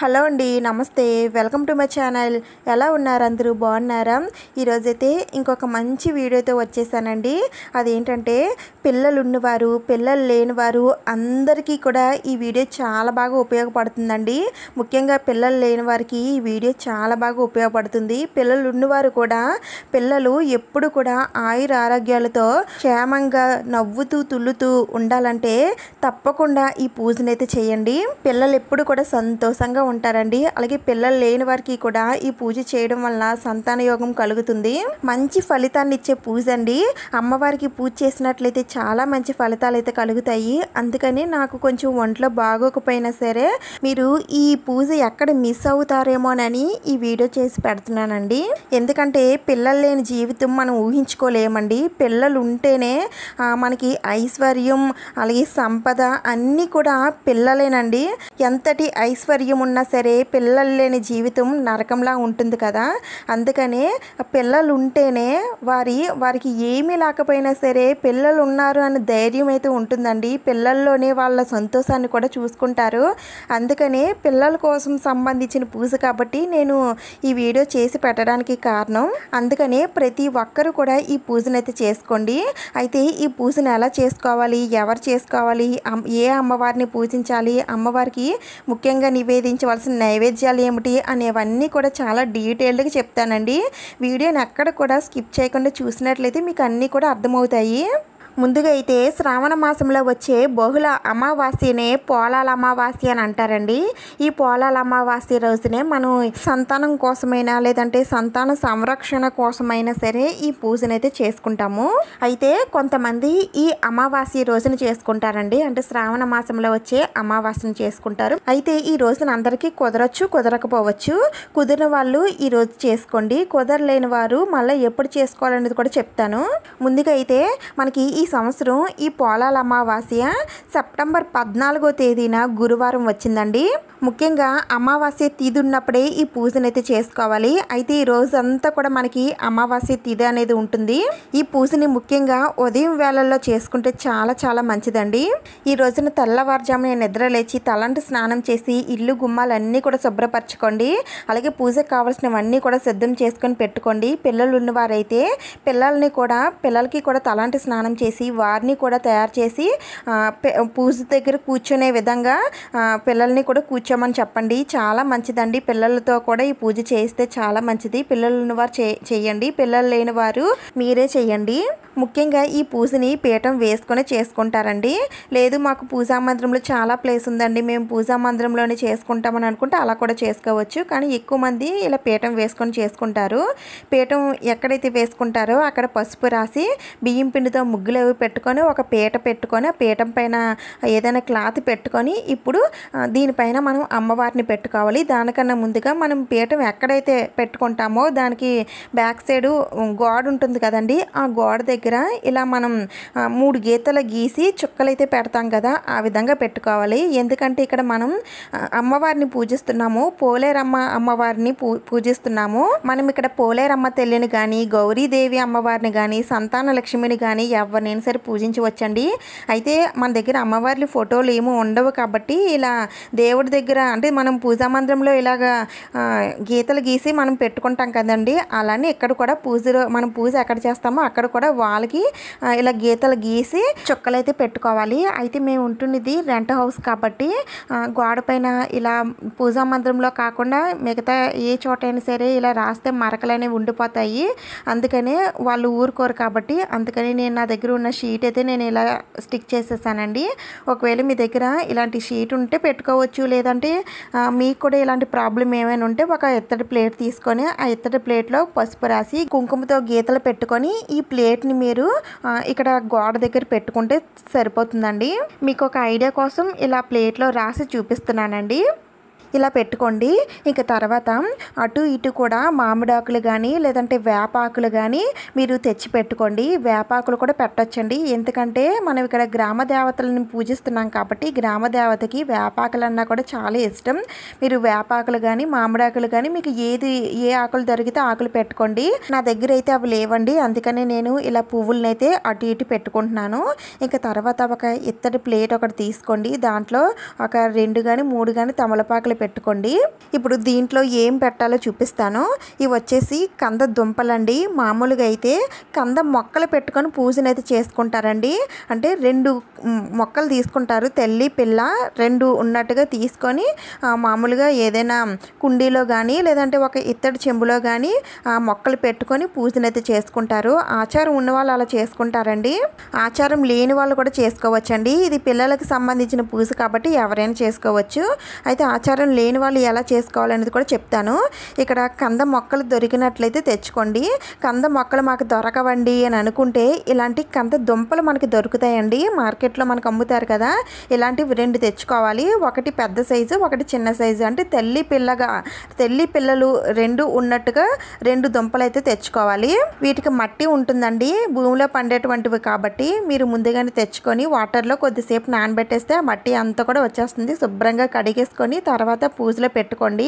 hello అండి నమస్తే welcome to my channel ఎలా ఉన్నారు అందరూ బాగున్నారా ఈరోజైతే ఇంకొక మంచి వీడియోతో వచ్చేసానండి అదేంటంటే పిల్లలు ఉన్నవారు పిల్లలు లేనివారు అందరికీ కూడా ఈ వీడియో చాలా బాగా ఉపయోగపడుతుందండి ముఖ్యంగా పిల్లలు లేని వారికి ఈ వీడియో చాలా బాగా ఉపయోగపడుతుంది పిల్లలు ఉన్నవారు కూడా పిల్లలు ఎప్పుడు కూడా ఆయుర ఆరోగ్యాలతో క్షేమంగా నవ్వుతూ తుల్లుతూ ఉండాలంటే తప్పకుండా ఈ పూజనైతే చేయండి పిల్లలు ఎప్పుడు కూడా సంతోషంగా ఉంటారండి అలాగే పిల్లలు లేని వారికి కూడా ఈ పూజ చేయడం వల్ల సంతాన యోగం కలుగుతుంది మంచి ఫలితాన్ని ఇచ్చే పూజ అండి అమ్మవారికి పూజ చేసినట్లయితే చాలా మంచి ఫలితాలు అయితే కలుగుతాయి అందుకని నాకు కొంచెం ఒంట్లో బాగోకపోయినా సరే మీరు ఈ పూజ ఎక్కడ మిస్ అవుతారేమోనని ఈ వీడియో చేసి పెడుతున్నానండి ఎందుకంటే పిల్లలు లేని జీవితం మనం ఊహించుకోలేమండి పిల్లలు ఉంటేనే మనకి ఐశ్వర్యం అలాగే సంపద అన్నీ కూడా పిల్లలేనండి ఎంతటి ఐశ్వర్యం ఉన్న ఉన్నా సరే పిల్లలు లేని జీవితం నరకంలా ఉంటుంది కదా అందుకనే పిల్లలు ఉంటేనే వారి వారికి ఏమీ లేకపోయినా సరే పిల్లలు ఉన్నారు అనే ధైర్యం అయితే ఉంటుందండి పిల్లల్లోనే వాళ్ళ సంతోషాన్ని కూడా చూసుకుంటారు అందుకనే పిల్లల కోసం సంబంధించిన పూజ కాబట్టి నేను ఈ వీడియో చేసి పెట్టడానికి కారణం అందుకనే ప్రతి ఒక్కరు కూడా ఈ అయితే చేసుకోండి అయితే ఈ పూజను ఎలా చేసుకోవాలి ఎవరు చేసుకోవాలి ఏ అమ్మవారిని పూజించాలి అమ్మవారికి ముఖ్యంగా నివేదించ చేయవలసిన నైవేద్యాలు ఏమిటి అనేవన్నీ కూడా చాలా డీటెయిల్డ్గా చెప్తానండి వీడియోని ఎక్కడ కూడా స్కిప్ చేయకుండా చూసినట్లయితే మీకు అన్నీ కూడా అర్థమవుతాయి ముందుగా అయితే శ్రావణ మాసంలో వచ్చే బహుళ అమావాస్యనే పోలాల అమావాస్య అని అంటారండి ఈ పోలాల అమావాస్య రోజునే మనం సంతానం కోసమైనా లేదంటే సంతాన సంరక్షణ కోసమైనా సరే ఈ పూజనైతే చేసుకుంటాము అయితే కొంతమంది ఈ అమావాస్య రోజున చేసుకుంటారండి అంటే శ్రావణ మాసంలో వచ్చే అమావాస్యను చేసుకుంటారు అయితే ఈ రోజున అందరికీ కుదరచ్చు కుదరకపోవచ్చు కుదిరిన వాళ్ళు ఈ రోజు చేసుకోండి కుదరలేని వారు మళ్ళీ ఎప్పుడు చేసుకోవాలనేది కూడా చెప్తాను ముందుగా అయితే మనకి ఈ సంవత్సరం ఈ పోలాల అమావాస్య సెప్టెంబర్ పద్నాలుగో తేదీన గురువారం వచ్చిందండి ముఖ్యంగా అమావాస్య తీది ఉన్నప్పుడే ఈ పూజను అయితే చేసుకోవాలి అయితే ఈ రోజంతా కూడా మనకి అమావాస్య తీది అనేది ఉంటుంది ఈ పూజని ముఖ్యంగా ఉదయం వేళల్లో చేసుకుంటే చాలా చాలా మంచిదండి ఈ రోజున తెల్లవారుజామున నిద్ర లేచి తలంటు స్నానం చేసి ఇల్లు గుమ్మాలన్నీ కూడా శుభ్రపరచుకోండి అలాగే పూజకు కావాల్సినవన్నీ కూడా సిద్ధం చేసుకొని పెట్టుకోండి పిల్లలు ఉన్నవారైతే పిల్లల్ని కూడా పిల్లలకి కూడా తలాంటి స్నానం చేసి చేసి వారిని కూడా తయారు చేసి పూజ దగ్గర కూర్చునే విధంగా పిల్లల్ని కూడా కూర్చోమని చెప్పండి చాలా మంచిదండి పిల్లలతో కూడా ఈ పూజ చేస్తే చాలా మంచిది పిల్లలు వారు చేయండి పిల్లలు లేని వారు మీరే చేయండి ముఖ్యంగా ఈ పూజని పీఠం వేసుకొని చేసుకుంటారండి లేదు మాకు పూజా మందిరంలో చాలా ప్లేస్ ఉందండి మేము పూజా మందిరంలోనే చేసుకుంటామని అనుకుంటే అలా కూడా చేసుకోవచ్చు కానీ ఎక్కువ మంది ఇలా పీఠం వేసుకొని చేసుకుంటారు పీఠం ఎక్కడైతే వేసుకుంటారో అక్కడ పసుపు రాసి బియ్యం పిండితో ముగ్గులు అవి పెట్టుకొని ఒక పీట పెట్టుకొని ఆ పీఠం పైన ఏదైనా క్లాత్ పెట్టుకొని ఇప్పుడు దీనిపైన మనం అమ్మవారిని పెట్టుకోవాలి దానికన్నా ముందుగా మనం పీఠం ఎక్కడైతే పెట్టుకుంటామో దానికి బ్యాక్ సైడ్ గోడ ఉంటుంది కదండి ఆ గోడ దగ్గర దగ్గర ఇలా మనం మూడు గీతలు గీసి చుక్కలైతే పెడతాం కదా ఆ విధంగా పెట్టుకోవాలి ఎందుకంటే ఇక్కడ మనం అమ్మవారిని పూజిస్తున్నాము పోలేరమ్మ అమ్మవారిని పూ పూజిస్తున్నాము మనం ఇక్కడ పోలేరమ్మ తల్లిని కానీ గౌరీదేవి అమ్మవారిని కానీ సంతాన లక్ష్మిని కానీ ఎవరినైనా సరే పూజించవచ్చండి అయితే మన దగ్గర అమ్మవారి ఫోటోలు ఏమీ ఉండవు కాబట్టి ఇలా దేవుడి దగ్గర అంటే మనం పూజా మందిరంలో ఇలాగ గీతలు గీసి మనం పెట్టుకుంటాం కదండి అలానే ఇక్కడ కూడా పూజలో మనం పూజ ఎక్కడ చేస్తామో అక్కడ కూడా వాళ్ళకి ఇలా గీతలు గీసి చుక్కలు అయితే పెట్టుకోవాలి అయితే మేము ఉంటున్నది రెంట్ హౌస్ కాబట్టి గోడ పైన ఇలా పూజా మందిరంలో కాకుండా మిగతా ఏ చోట అయినా సరే ఇలా రాస్తే మరకలు అనేవి ఉండిపోతాయి అందుకనే వాళ్ళు ఊరుకోరు కాబట్టి అందుకని నేను నా దగ్గర ఉన్న షీట్ అయితే నేను ఇలా స్టిక్ చేసేసానండి ఒకవేళ మీ దగ్గర ఇలాంటి షీట్ ఉంటే పెట్టుకోవచ్చు లేదంటే మీకు కూడా ఇలాంటి ప్రాబ్లం ఏమైనా ఉంటే ఒక ఇత్తడి ప్లేట్ తీసుకొని ఆ ఇత్తడి ప్లేట్లో పసుపు రాసి కుంకుమతో గీతలు పెట్టుకొని ఈ ప్లేట్ని మీరు ఇక్కడ గోడ దగ్గర పెట్టుకుంటే సరిపోతుందండి మీకు ఒక ఐడియా కోసం ఇలా ప్లేట్లో రాసి చూపిస్తున్నానండి ఇలా పెట్టుకోండి ఇంకా తర్వాత అటు ఇటు కూడా మామిడాకులు కానీ లేదంటే వేపాకులు కానీ మీరు తెచ్చి పెట్టుకోండి వేపాకులు కూడా పెట్టచ్చండి ఎందుకంటే మనం ఇక్కడ గ్రామ దేవతలను పూజిస్తున్నాం కాబట్టి గ్రామ దేవతకి వేపాకులు అన్నా కూడా చాలా ఇష్టం మీరు వేపాకులు కానీ మామిడాకులు కానీ మీకు ఏది ఏ ఆకులు దొరికితే ఆకులు పెట్టుకోండి నా దగ్గర అయితే అవి లేవండి అందుకనే నేను ఇలా పువ్వులనైతే అటు ఇటు పెట్టుకుంటున్నాను ఇంకా తర్వాత ఒక ఇత్తడి ప్లేట్ ఒకటి తీసుకోండి దాంట్లో ఒక రెండు కానీ మూడు కానీ తమలపాకులు పెట్టుకోండి ఇప్పుడు దీంట్లో ఏం పెట్టాలో చూపిస్తాను ఇవి వచ్చేసి కంద దుంపలండి మామూలుగా అయితే కంద మొక్కలు పెట్టుకొని పూజనైతే చేసుకుంటారండి అంటే రెండు మొక్కలు తీసుకుంటారు తెల్లి పిల్ల రెండు ఉన్నట్టుగా తీసుకొని మామూలుగా ఏదైనా కుండీలో కానీ లేదంటే ఒక ఇత్తడి చెంబులో కానీ ఆ మొక్కలు పెట్టుకొని పూజనైతే చేసుకుంటారు ఆచారం ఉన్న వాళ్ళు అలా చేసుకుంటారండి ఆచారం లేని వాళ్ళు కూడా చేసుకోవచ్చండి ఇది పిల్లలకు సంబంధించిన పూజ కాబట్టి ఎవరైనా చేసుకోవచ్చు అయితే ఆచారం ఇష్టం లేని వాళ్ళు ఎలా చేసుకోవాలనేది కూడా చెప్తాను ఇక్కడ కంద మొక్కలు దొరికినట్లయితే తెచ్చుకోండి కంద మొక్కలు మాకు దొరకవండి అని అనుకుంటే ఇలాంటి కంద దుంపలు మనకి దొరుకుతాయండి మార్కెట్లో మనకు అమ్ముతారు కదా ఇలాంటివి రెండు తెచ్చుకోవాలి ఒకటి పెద్ద సైజు ఒకటి చిన్న సైజు అంటే తెల్లి పిల్లగా తెల్లి పిల్లలు రెండు ఉన్నట్టుగా రెండు దుంపలు అయితే తెచ్చుకోవాలి వీటికి మట్టి ఉంటుందండి భూమిలో పండేటువంటివి కాబట్టి మీరు ముందుగానే తెచ్చుకొని వాటర్లో కొద్దిసేపు నానబెట్టేస్తే ఆ మట్టి అంతా కూడా వచ్చేస్తుంది శుభ్రంగా కడిగేసుకొని తర్వాత తర్వాత పూజలో పెట్టుకోండి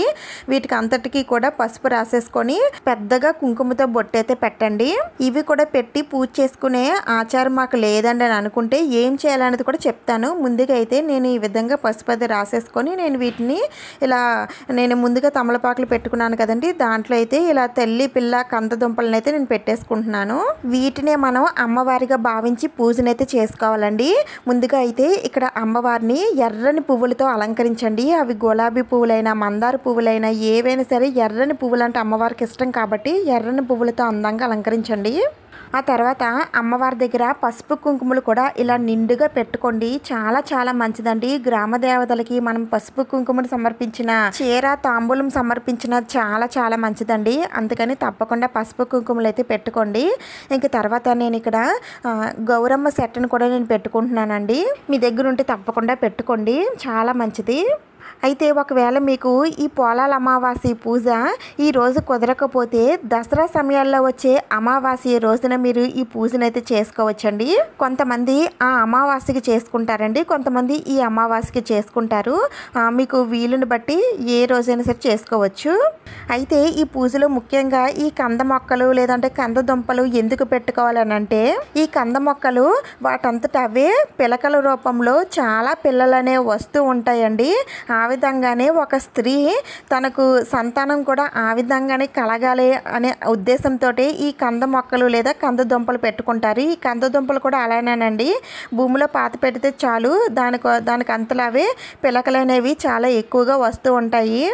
వీటికి అంతటికి కూడా పసుపు రాసేసుకొని పెద్దగా కుంకుమతో బొట్టయితే పెట్టండి ఇవి కూడా పెట్టి పూజ చేసుకునే ఆచారం మాకు లేదండి అని అనుకుంటే ఏం చేయాలనేది కూడా చెప్తాను ముందుగా అయితే నేను ఈ విధంగా పసుపు అది రాసేసుకొని నేను వీటిని ఇలా నేను ముందుగా తమలపాకులు పెట్టుకున్నాను కదండి దాంట్లో అయితే ఇలా తల్లి పిల్ల కంద దుంపలను అయితే నేను పెట్టేసుకుంటున్నాను వీటినే మనం అమ్మవారిగా భావించి పూజనైతే చేసుకోవాలండి ముందుగా అయితే ఇక్కడ అమ్మవారిని ఎర్రని పువ్వులతో అలంకరించండి అవి గులాబీ గులాబీ పువ్వులైనా మందార పువ్వులైనా ఏవైనా సరే ఎర్రని పువ్వులు అంటే అమ్మవారికి ఇష్టం కాబట్టి ఎర్రని పువ్వులతో అందంగా అలంకరించండి ఆ తర్వాత అమ్మవారి దగ్గర పసుపు కుంకుమలు కూడా ఇలా నిండుగా పెట్టుకోండి చాలా చాలా మంచిదండి గ్రామ దేవతలకి మనం పసుపు కుంకుమలు సమర్పించిన చీర తాంబూలం సమర్పించిన చాలా చాలా మంచిదండి అందుకని తప్పకుండా పసుపు కుంకుమలు అయితే పెట్టుకోండి ఇంక తర్వాత నేను ఇక్కడ గౌరమ్మ సెట్ను కూడా నేను పెట్టుకుంటున్నానండి మీ దగ్గర ఉంటే తప్పకుండా పెట్టుకోండి చాలా మంచిది అయితే ఒకవేళ మీకు ఈ పోలాల అమావాస్య పూజ ఈ రోజు కుదరకపోతే దసరా సమయాల్లో వచ్చే అమావాస్య రోజున మీరు ఈ పూజనైతే చేసుకోవచ్చండి కొంతమంది ఆ అమావాస్యకి చేసుకుంటారండి కొంతమంది ఈ అమావాస్యకి చేసుకుంటారు మీకు వీలుని బట్టి ఏ రోజైనా సరే చేసుకోవచ్చు అయితే ఈ పూజలో ముఖ్యంగా ఈ కంద మొక్కలు లేదంటే కంద దుంపలు ఎందుకు పెట్టుకోవాలనంటే ఈ కంద మొక్కలు వాటంతట అవే పిలకల రూపంలో చాలా పిల్లలనే వస్తూ ఉంటాయండి ఆ విధంగానే ఒక స్త్రీ తనకు సంతానం కూడా ఆ విధంగానే కలగాలి అనే ఉద్దేశంతో ఈ కంద మొక్కలు లేదా కంద దుంపలు పెట్టుకుంటారు ఈ కంద దుంపలు కూడా అలానేనండి భూమిలో పాత పెడితే చాలు దానికి దానికి అంతలావే పిలకలు అనేవి చాలా ఎక్కువగా వస్తూ ఉంటాయి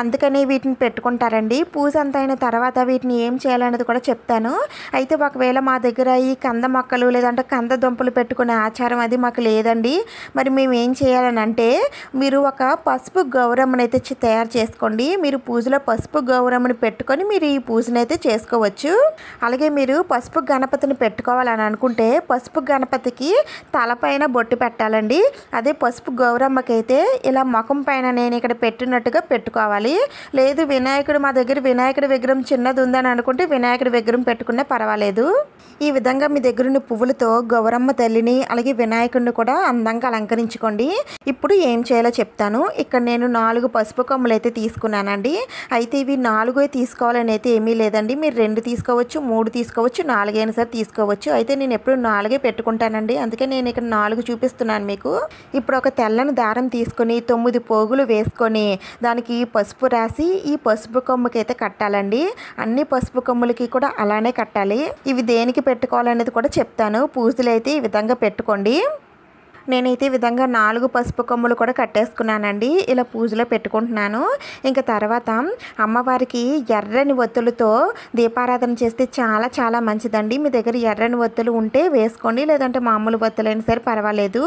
అందుకని వీటిని పెట్టుకుంటారండి పూజ అంత అయిన తర్వాత వీటిని ఏం చేయాలనేది కూడా చెప్తాను అయితే ఒకవేళ మా దగ్గర ఈ కంద మొక్కలు లేదంటే కంద దుంపలు పెట్టుకునే ఆచారం అది మాకు లేదండి మరి మేము ఏం చేయాలని అంటే మీరు ఒక పసుపు గౌరమ్మనైతే తయారు చేసుకోండి మీరు పూజలో పసుపు గౌరమ్మని పెట్టుకొని మీరు ఈ పూజనైతే చేసుకోవచ్చు అలాగే మీరు పసుపు గణపతిని పెట్టుకోవాలని అనుకుంటే పసుపు గణపతికి తలపైన బొట్టు పెట్టాలండి అదే పసుపు గౌరమ్మకైతే ఇలా ముఖం పైన నేను ఇక్కడ పెట్టినట్టుగా పెట్టుకోవాలి లేదు వినాయకుడు మా దగ్గర వినాయకుడి విగ్రహం చిన్నది ఉందని అనుకుంటే వినాయకుడి విగ్రహం పెట్టుకున్నా పర్వాలేదు ఈ విధంగా మీ దగ్గరున్న పువ్వులతో గౌరమ్మ తల్లిని అలాగే వినాయకుడిని కూడా అందంగా అలంకరించుకోండి ఇప్పుడు ఏం చేయాలో చెప్తాను ఇక్కడ నేను నాలుగు పసుపు కొమ్మలు అయితే తీసుకున్నానండి అయితే ఇవి నాలుగు తీసుకోవాలని అయితే ఏమీ లేదండి మీరు రెండు తీసుకోవచ్చు మూడు తీసుకోవచ్చు నాలుగైనా సరే తీసుకోవచ్చు అయితే నేను ఎప్పుడు నాలుగే పెట్టుకుంటానండి అందుకే నేను ఇక్కడ నాలుగు చూపిస్తున్నాను మీకు ఇప్పుడు ఒక తెల్లని దారం తీసుకొని తొమ్మిది పోగులు వేసుకొని దానికి పసుపు రాసి ఈ పసుపు కొమ్మకి అయితే కట్టాలండి అన్ని పసుపు కొమ్ములకి కూడా అలానే కట్టాలి ఇవి దేనికి పెట్టుకోవాలనేది కూడా చెప్తాను పూజలు అయితే ఈ విధంగా పెట్టుకోండి నేనైతే ఈ విధంగా నాలుగు పసుపు కొమ్ములు కూడా కట్టేసుకున్నానండి ఇలా పూజలో పెట్టుకుంటున్నాను ఇంకా తర్వాత అమ్మవారికి ఎర్రని ఒత్తులతో దీపారాధన చేస్తే చాలా చాలా మంచిదండి మీ దగ్గర ఎర్రని ఒత్తులు ఉంటే వేసుకోండి లేదంటే మామూలు ఒత్తులైనా సరే పర్వాలేదు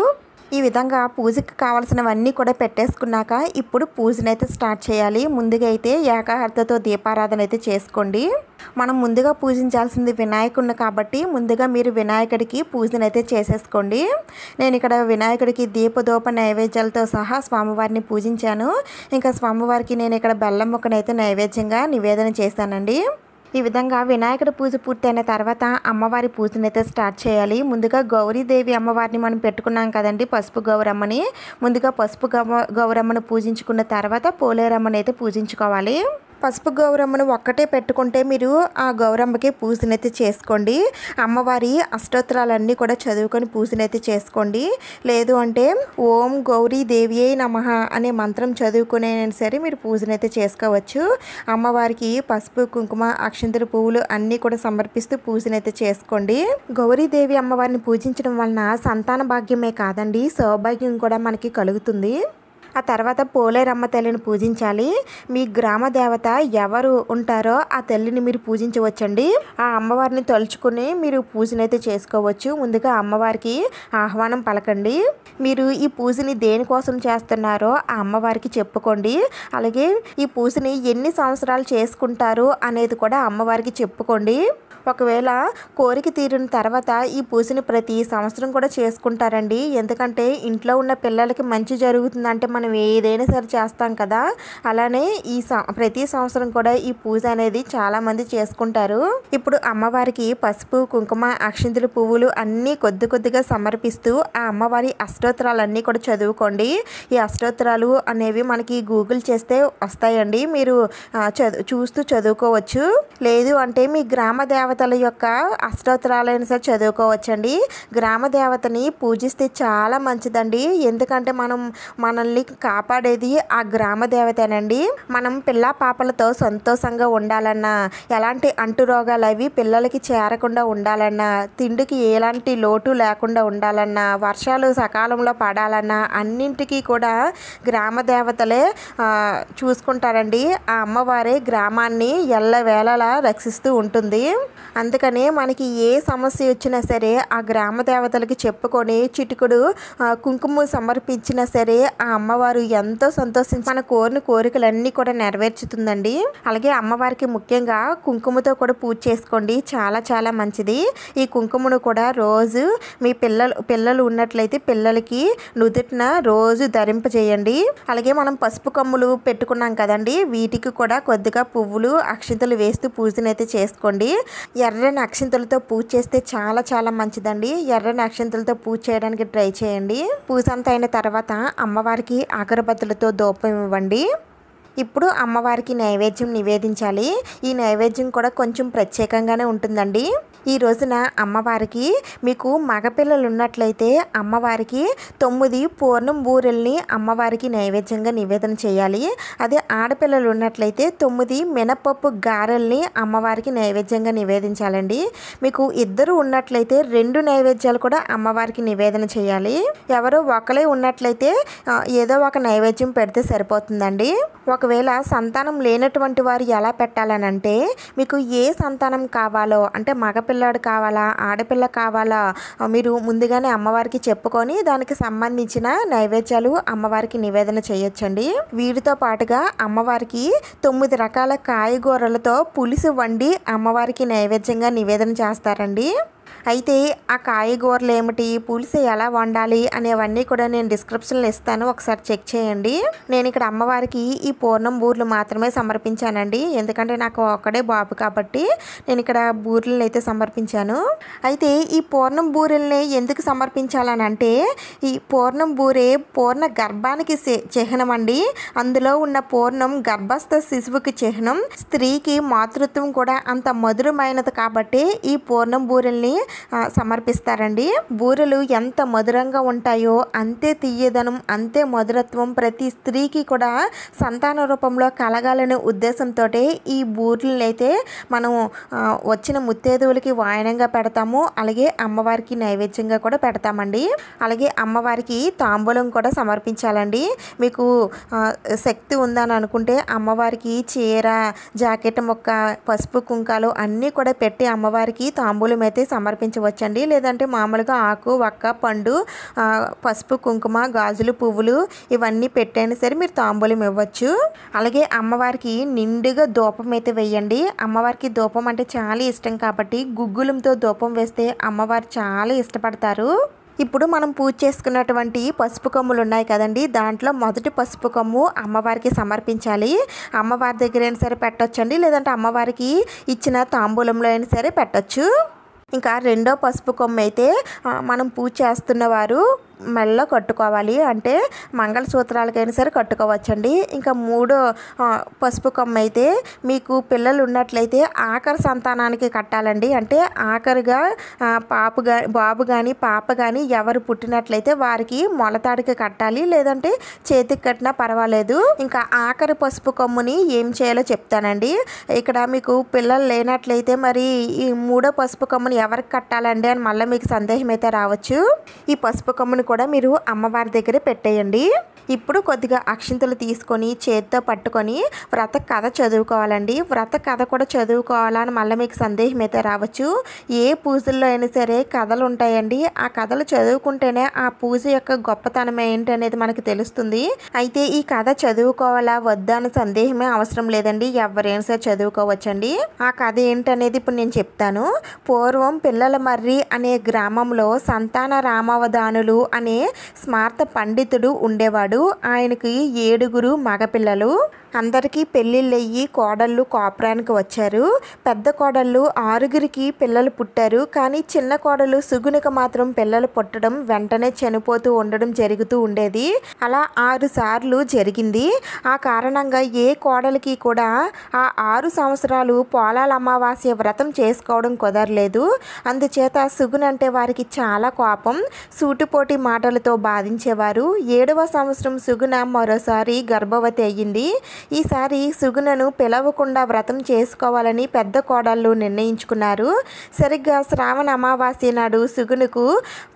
ఈ విధంగా పూజకి కావాల్సినవన్నీ కూడా పెట్టేసుకున్నాక ఇప్పుడు పూజనైతే స్టార్ట్ చేయాలి ముందుగా అయితే ఏకాహర్తతో దీపారాధన అయితే చేసుకోండి మనం ముందుగా పూజించాల్సింది వినాయకుడిని కాబట్టి ముందుగా మీరు వినాయకుడికి పూజనైతే చేసేసుకోండి నేను ఇక్కడ వినాయకుడికి దీపదోప నైవేద్యాలతో సహా స్వామివారిని పూజించాను ఇంకా స్వామివారికి నేను ఇక్కడ బెల్లం ముక్కనైతే నైవేద్యంగా నివేదన చేశానండి ఈ విధంగా వినాయకుడి పూజ పూర్తయిన తర్వాత అమ్మవారి పూజనైతే స్టార్ట్ చేయాలి ముందుగా గౌరీదేవి అమ్మవారిని మనం పెట్టుకున్నాం కదండి పసుపు గౌరమ్మని ముందుగా పసుపు గౌరమ్మను పూజించుకున్న తర్వాత పోలేరమ్మని అయితే పూజించుకోవాలి పసుపు గౌరమ్మను ఒక్కటే పెట్టుకుంటే మీరు ఆ గౌరమ్మకి పూజనైతే చేసుకోండి అమ్మవారి అష్టోత్తరాలన్నీ కూడా చదువుకొని పూజనైతే చేసుకోండి లేదు అంటే ఓం గౌరీ దేవి అయి అనే మంత్రం చదువుకునే సరే మీరు పూజనైతే చేసుకోవచ్చు అమ్మవారికి పసుపు కుంకుమ అక్షంతర పువ్వులు అన్నీ కూడా సమర్పిస్తూ పూజనైతే చేసుకోండి గౌరీదేవి అమ్మవారిని పూజించడం వలన సంతాన భాగ్యమే కాదండి సౌభాగ్యం కూడా మనకి కలుగుతుంది ఆ తర్వాత పోలేరమ్మ తల్లిని పూజించాలి మీ గ్రామ దేవత ఎవరు ఉంటారో ఆ తల్లిని మీరు పూజించవచ్చండి ఆ అమ్మవారిని తలుచుకుని మీరు పూజనైతే చేసుకోవచ్చు ముందుగా అమ్మవారికి ఆహ్వానం పలకండి మీరు ఈ పూజని దేనికోసం చేస్తున్నారో ఆ అమ్మవారికి చెప్పుకోండి అలాగే ఈ పూజని ఎన్ని సంవత్సరాలు చేసుకుంటారు అనేది కూడా అమ్మవారికి చెప్పుకోండి ఒకవేళ కోరిక తీరిన తర్వాత ఈ పూజని ప్రతి సంవత్సరం కూడా చేసుకుంటారండి ఎందుకంటే ఇంట్లో ఉన్న పిల్లలకి మంచి జరుగుతుందంటే మనం ఏదైనా సరే చేస్తాం కదా అలానే ఈ ప్రతి సంవత్సరం కూడా ఈ పూజ అనేది చాలామంది చేసుకుంటారు ఇప్పుడు అమ్మవారికి పసుపు కుంకుమ అక్షింతులు పువ్వులు అన్నీ కొద్ది కొద్దిగా సమర్పిస్తూ ఆ అమ్మవారి అష్టోత్తరాలన్నీ కూడా చదువుకోండి ఈ అష్టోత్తరాలు అనేవి మనకి గూగుల్ చేస్తే వస్తాయండి మీరు చూస్తూ చదువుకోవచ్చు లేదు అంటే మీ గ్రామ దేవత దేవతల యొక్క అష్టోత్తరాలైన సరే చదువుకోవచ్చండి గ్రామ దేవతని పూజిస్తే చాలా మంచిదండి ఎందుకంటే మనం మనల్ని కాపాడేది ఆ గ్రామ దేవతేనండి మనం పిల్ల పాపలతో సంతోషంగా ఉండాలన్నా ఎలాంటి రోగాలు అవి పిల్లలకి చేరకుండా ఉండాలన్నా తిండికి ఎలాంటి లోటు లేకుండా ఉండాలన్నా వర్షాలు సకాలంలో పడాలన్నా అన్నింటికీ కూడా గ్రామ దేవతలే చూసుకుంటారండి ఆ అమ్మవారే గ్రామాన్ని ఎల్లవేళలా రక్షిస్తూ ఉంటుంది అందుకనే మనకి ఏ సమస్య వచ్చినా సరే ఆ గ్రామ దేవతలకు చెప్పుకొని చిటుకుడు కుంకుమ సమర్పించినా సరే ఆ అమ్మవారు ఎంతో సంతోషించి మన కోరిన కోరికలన్నీ కూడా నెరవేర్చుతుందండి అలాగే అమ్మవారికి ముఖ్యంగా కుంకుమతో కూడా పూజ చేసుకోండి చాలా చాలా మంచిది ఈ కుంకుమను కూడా రోజు మీ పిల్లలు పిల్లలు ఉన్నట్లయితే పిల్లలకి నుదుటిన రోజు ధరింపజేయండి అలాగే మనం పసుపు కమ్ములు పెట్టుకున్నాం కదండి వీటికి కూడా కొద్దిగా పువ్వులు అక్షింతలు వేస్తూ పూజనైతే చేసుకోండి ఎర్రని అక్షింతలతో పూజ చేస్తే చాలా చాలా మంచిదండి ఎర్రని అక్షింతలతో పూజ చేయడానికి ట్రై చేయండి పూజ అంతా అయిన తర్వాత అమ్మవారికి అగరబత్తులతో దూపం ఇవ్వండి ఇప్పుడు అమ్మవారికి నైవేద్యం నివేదించాలి ఈ నైవేద్యం కూడా కొంచెం ప్రత్యేకంగానే ఉంటుందండి ఈ రోజున అమ్మవారికి మీకు మగపిల్లలు ఉన్నట్లయితే అమ్మవారికి తొమ్మిది పూర్ణం బూరెల్ని అమ్మవారికి నైవేద్యంగా నివేదన చేయాలి అదే ఆడపిల్లలు ఉన్నట్లయితే తొమ్మిది మినపప్పు గారెల్ని అమ్మవారికి నైవేద్యంగా నివేదించాలండి మీకు ఇద్దరు ఉన్నట్లయితే రెండు నైవేద్యాలు కూడా అమ్మవారికి నివేదన చేయాలి ఎవరో ఒకరే ఉన్నట్లయితే ఏదో ఒక నైవేద్యం పెడితే సరిపోతుందండి ఒక ఒకవేళ సంతానం లేనటువంటి వారు ఎలా పెట్టాలనంటే మీకు ఏ సంతానం కావాలో అంటే మగపిల్లాడు కావాలా ఆడపిల్ల కావాలా మీరు ముందుగానే అమ్మవారికి చెప్పుకొని దానికి సంబంధించిన నైవేద్యాలు అమ్మవారికి నివేదన చేయొచ్చండి వీటితో పాటుగా అమ్మవారికి తొమ్మిది రకాల కాయగూరలతో పులుసు వండి అమ్మవారికి నైవేద్యంగా నివేదన చేస్తారండి అయితే ఆ కాయగూరలు ఏమిటి పులుసు ఎలా వండాలి అనేవన్నీ కూడా నేను డిస్క్రిప్షన్లో ఇస్తాను ఒకసారి చెక్ చేయండి నేను ఇక్కడ అమ్మవారికి ఈ పూర్ణం బూర్లు మాత్రమే సమర్పించానండి ఎందుకంటే నాకు ఒక్కడే బాబు కాబట్టి నేను ఇక్కడ బూర్లను అయితే సమర్పించాను అయితే ఈ పూర్ణం బూరెల్ని ఎందుకు సమర్పించాలని అంటే ఈ పూర్ణం బూరే పూర్ణ గర్భానికి చిహ్నం అండి అందులో ఉన్న పూర్ణం గర్భస్థ శిశువుకి చిహ్నం స్త్రీకి మాతృత్వం కూడా అంత మధురమైనది కాబట్టి ఈ పూర్ణం బూరెల్ని సమర్పిస్తారండి బూరెలు ఎంత మధురంగా ఉంటాయో అంతే తీయదనం అంతే మధురత్వం ప్రతి స్త్రీకి కూడా సంతాన రూపంలో కలగాలనే ఉద్దేశంతో ఈ బూరెలను అయితే మనం వచ్చిన ముత్తేదువులకి వాయనంగా పెడతాము అలాగే అమ్మవారికి నైవేద్యంగా కూడా పెడతామండి అలాగే అమ్మవారికి తాంబూలం కూడా సమర్పించాలండి మీకు శక్తి ఉందని అనుకుంటే అమ్మవారికి చీర జాకెట్ మొక్క పసుపు కుంకాలు అన్నీ కూడా పెట్టి అమ్మవారికి తాంబూలం అయితే సమర్పి సమర్పించవచ్చండి లేదంటే మామూలుగా ఆకు వక్క పండు పసుపు కుంకుమ గాజులు పువ్వులు ఇవన్నీ పెట్టైనా సరే మీరు తాంబూలం ఇవ్వచ్చు అలాగే అమ్మవారికి నిండుగా దూపం అయితే వేయండి అమ్మవారికి దూపం అంటే చాలా ఇష్టం కాబట్టి గుగ్గులంతో దూపం వేస్తే అమ్మవారు చాలా ఇష్టపడతారు ఇప్పుడు మనం పూజ చేసుకున్నటువంటి పసుపు కొమ్ములు ఉన్నాయి కదండి దాంట్లో మొదటి పసుపు కొమ్ము అమ్మవారికి సమర్పించాలి అమ్మవారి దగ్గర అయినా సరే పెట్టచ్చండి లేదంటే అమ్మవారికి ఇచ్చిన తాంబూలంలో అయినా సరే పెట్టచ్చు ఇంకా రెండో పసుపు కొమ్మ అయితే మనం పూజ చేస్తున్న వారు మెల్లలో కట్టుకోవాలి అంటే మంగళసూత్రాలకైనా సరే కట్టుకోవచ్చండి ఇంకా మూడో పసుపు కొమ్మ అయితే మీకు పిల్లలు ఉన్నట్లయితే ఆఖరి సంతానానికి కట్టాలండి అంటే ఆఖరిగా పాపు గా బాబు కానీ పాప కానీ ఎవరు పుట్టినట్లయితే వారికి మొలతాడికి కట్టాలి లేదంటే చేతికి కట్టినా పర్వాలేదు ఇంకా ఆఖరి పసుపు కొమ్ముని ఏం చేయాలో చెప్తానండి ఇక్కడ మీకు పిల్లలు లేనట్లయితే మరి ఈ మూడో పసుపు కమ్ముని ఎవరికి కట్టాలండి అని మళ్ళీ మీకు సందేహం అయితే రావచ్చు ఈ పసుపు కమ్ముని కూడా మీరు అమ్మవారి దగ్గర పెట్టేయండి ఇప్పుడు కొద్దిగా అక్షింతలు తీసుకొని చేతితో పట్టుకొని వ్రత కథ చదువుకోవాలండి వ్రత కథ కూడా చదువుకోవాలని మళ్ళీ మీకు సందేహం అయితే రావచ్చు ఏ పూజల్లో అయినా సరే కథలు ఉంటాయండి ఆ కథలు చదువుకుంటేనే ఆ పూజ యొక్క గొప్పతనం ఏంటి అనేది మనకు తెలుస్తుంది అయితే ఈ కథ చదువుకోవాలా వద్దా అనే సందేహమే అవసరం లేదండి ఎవరైనా సరే చదువుకోవచ్చండి ఆ కథ ఏంటనేది ఇప్పుడు నేను చెప్తాను పూర్వం పిల్లల మర్రి అనే గ్రామంలో సంతాన రామవదానులు అనే స్మార్త పండితుడు ఉండేవాడు ఉన్నాడు ఆయనకి ఏడుగురు మగపిల్లలు అందరికీ పెళ్ళిళ్ళయ్యి కోడళ్ళు కాపురానికి వచ్చారు పెద్ద కోడళ్ళు ఆరుగురికి పిల్లలు పుట్టారు కానీ చిన్న కోడలు సుగునికి మాత్రం పిల్లలు పుట్టడం వెంటనే చనిపోతూ ఉండడం జరుగుతూ ఉండేది అలా ఆరు సార్లు జరిగింది ఆ కారణంగా ఏ కోడలికి కూడా ఆ ఆరు సంవత్సరాలు పోలాల అమావాస్య వ్రతం చేసుకోవడం కుదరలేదు అందుచేత సుగునంటే వారికి చాలా కోపం సూటిపోటి మాటలతో బాధించేవారు ఏడవ సంవత్సరం సంవత్సరం సుగుణ మరోసారి గర్భవతి అయ్యింది ఈసారి సుగుణను పిలవకుండా వ్రతం చేసుకోవాలని పెద్ద కోడళ్ళు నిర్ణయించుకున్నారు సరిగ్గా శ్రావణ అమావాస్య నాడు సుగుణకు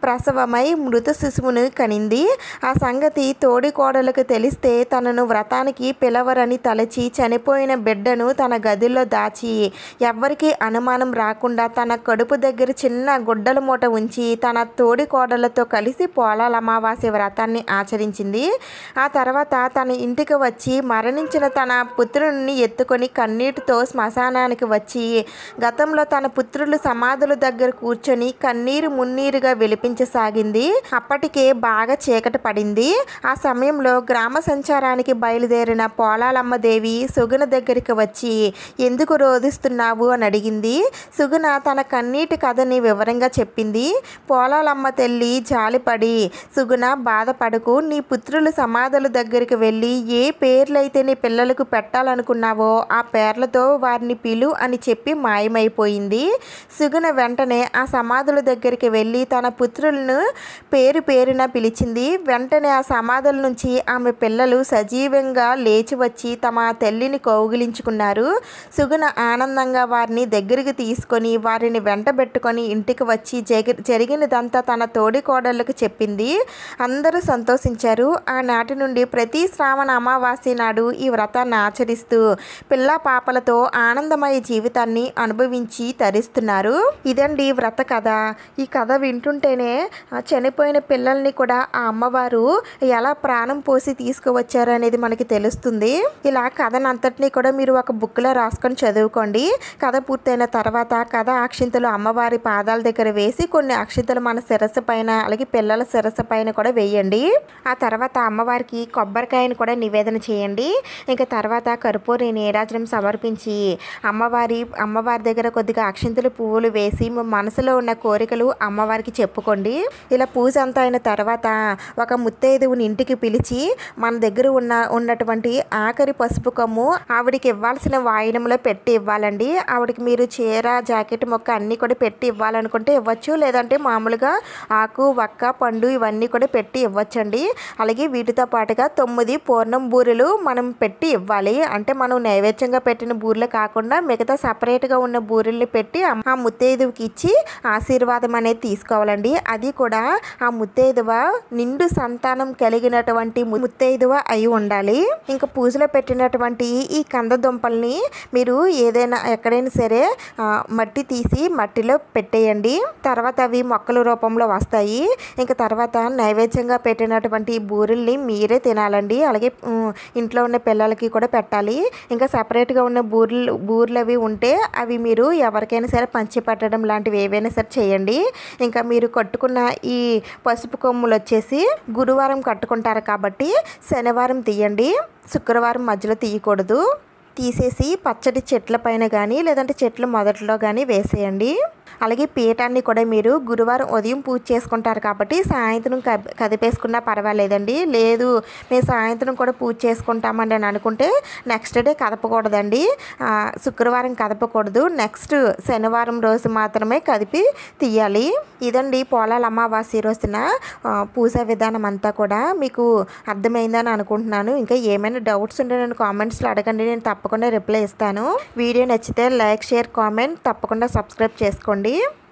ప్రసవమై మృత శిశువును కనింది ఆ సంగతి తోడి కోడలకు తెలిస్తే తనను వ్రతానికి పిలవరని తలచి చనిపోయిన బిడ్డను తన గదిలో దాచి ఎవ్వరికీ అనుమానం రాకుండా తన కడుపు దగ్గర చిన్న గుడ్డల మూట ఉంచి తన తోడి కోడలతో కలిసి పోలాల అమావాస్య వ్రతాన్ని ఆచరించింది ఆ తర్వాత తన ఇంటికి వచ్చి మరణించిన తన పుత్రుడిని ఎత్తుకొని కన్నీటితో శ్మశానానికి వచ్చి గతంలో తన పుత్రులు సమాధుల దగ్గర కూర్చొని కన్నీరు మున్నీరుగా విలిపించసాగింది అప్పటికే బాగా చీకటి పడింది ఆ సమయంలో గ్రామ సంచారానికి బయలుదేరిన పోలాలమ్మ దేవి సుగుణ దగ్గరికి వచ్చి ఎందుకు రోధిస్తున్నావు అని అడిగింది సుగుణ తన కన్నీటి కథని వివరంగా చెప్పింది పోలాలమ్మ తల్లి జాలిపడి సుగుణ బాధపడకు నీ పుత్రులు పూర్వీకుల సమాధుల దగ్గరికి వెళ్ళి ఏ పేర్లైతే నీ పిల్లలకు పెట్టాలనుకున్నావో ఆ పేర్లతో వారిని పిలు అని చెప్పి మాయమైపోయింది సుగుణ వెంటనే ఆ సమాధుల దగ్గరికి వెళ్ళి తన పుత్రులను పేరు పేరున పిలిచింది వెంటనే ఆ సమాధుల నుంచి ఆమె పిల్లలు సజీవంగా లేచి వచ్చి తమ తల్లిని కౌగిలించుకున్నారు సుగుణ ఆనందంగా వారిని దగ్గరికి తీసుకొని వారిని వెంటబెట్టుకొని ఇంటికి వచ్చి జరిగినదంతా తన తోడి చెప్పింది అందరూ సంతోషించారు ఆ ఆనాటి నుండి ప్రతి శ్రావణ అమావాస్య నాడు ఈ వ్రతాన్ని ఆచరిస్తూ పిల్ల పాపలతో ఆనందమయ జీవితాన్ని అనుభవించి తరిస్తున్నారు ఇదండి వ్రత కథ ఈ కథ వింటుంటేనే చనిపోయిన పిల్లల్ని కూడా ఆ అమ్మవారు ఎలా ప్రాణం పోసి తీసుకువచ్చారు అనేది మనకి తెలుస్తుంది ఇలా కథను అంతటినీ కూడా మీరు ఒక బుక్లో రాసుకొని చదువుకోండి కథ పూర్తయిన తర్వాత కథ అక్షింతలు అమ్మవారి పాదాల దగ్గర వేసి కొన్ని అక్షింతలు మన శిరస్సు పైన అలాగే పిల్లల శిరస్సు పైన కూడా వేయండి ఆ తర్వాత అమ్మవారికి కొబ్బరికాయను కూడా నివేదన చేయండి ఇంకా తర్వాత కర్పూరి నీరాజనం సమర్పించి అమ్మవారి అమ్మవారి దగ్గర కొద్దిగా అక్షింతలు పువ్వులు వేసి మనసులో ఉన్న కోరికలు అమ్మవారికి చెప్పుకోండి ఇలా పూజ అంతా అయిన తర్వాత ఒక ముత్తైదువుని ఇంటికి పిలిచి మన దగ్గర ఉన్న ఉన్నటువంటి ఆఖరి పసుపు కొమ్ము ఆవిడకి ఇవ్వాల్సిన వాయినంలో పెట్టి ఇవ్వాలండి ఆవిడకి మీరు చీర జాకెట్ మొక్క అన్నీ కూడా పెట్టి ఇవ్వాలనుకుంటే ఇవ్వచ్చు లేదంటే మామూలుగా ఆకు వక్క పండు ఇవన్నీ కూడా పెట్టి ఇవ్వచ్చండి అలాగే వీటితో పాటుగా తొమ్మిది పూర్ణం బూరెలు మనం పెట్టి ఇవ్వాలి అంటే మనం నైవేద్యంగా పెట్టిన బూరెలు కాకుండా మిగతా సపరేట్గా ఉన్న బూరెల్ని పెట్టి ఆ ముత్తైదువుకి ఇచ్చి ఆశీర్వాదం అనేది తీసుకోవాలండి అది కూడా ఆ ముత్తైదువ నిండు సంతానం కలిగినటువంటి ముత్తైదువ అయి ఉండాలి ఇంకా పూజలో పెట్టినటువంటి ఈ కంద దుంపల్ని మీరు ఏదైనా ఎక్కడైనా సరే మట్టి తీసి మట్టిలో పెట్టేయండి తర్వాత అవి మొక్కల రూపంలో వస్తాయి ఇంకా తర్వాత నైవేద్యంగా పెట్టినటువంటి బూరెలు పూరీల్ని మీరే తినాలండి అలాగే ఇంట్లో ఉన్న పిల్లలకి కూడా పెట్టాలి ఇంకా సపరేట్గా ఉన్న బూర్లు బూర్లు అవి ఉంటే అవి మీరు ఎవరికైనా సరే పంచి పెట్టడం లాంటివి ఏవైనా సరే చేయండి ఇంకా మీరు కట్టుకున్న ఈ పసుపు కొమ్ములు వచ్చేసి గురువారం కట్టుకుంటారు కాబట్టి శనివారం తీయండి శుక్రవారం మధ్యలో తీయకూడదు తీసేసి పచ్చడి చెట్ల పైన కానీ లేదంటే చెట్ల మొదట్లో కానీ వేసేయండి అలాగే పీఠాన్ని కూడా మీరు గురువారం ఉదయం పూజ చేసుకుంటారు కాబట్టి సాయంత్రం కదిపేసుకున్నా పర్వాలేదండి లేదు మేము సాయంత్రం కూడా పూజ చేసుకుంటామండి అని అనుకుంటే నెక్స్ట్ డే కదపకూడదండి శుక్రవారం కదపకూడదు నెక్స్ట్ శనివారం రోజు మాత్రమే కదిపి తీయాలి ఇదండి పోలాల అమావాస్య రోజున పూజ విధానం అంతా కూడా మీకు అర్థమైందని అనుకుంటున్నాను ఇంకా ఏమైనా డౌట్స్ ఉంటే నేను కామెంట్స్లో అడగండి నేను తప్పకుండా రిప్లై ఇస్తాను వీడియో నచ్చితే లైక్ షేర్ కామెంట్ తప్పకుండా సబ్స్క్రైబ్ చేసుకోండి చేసుకోండి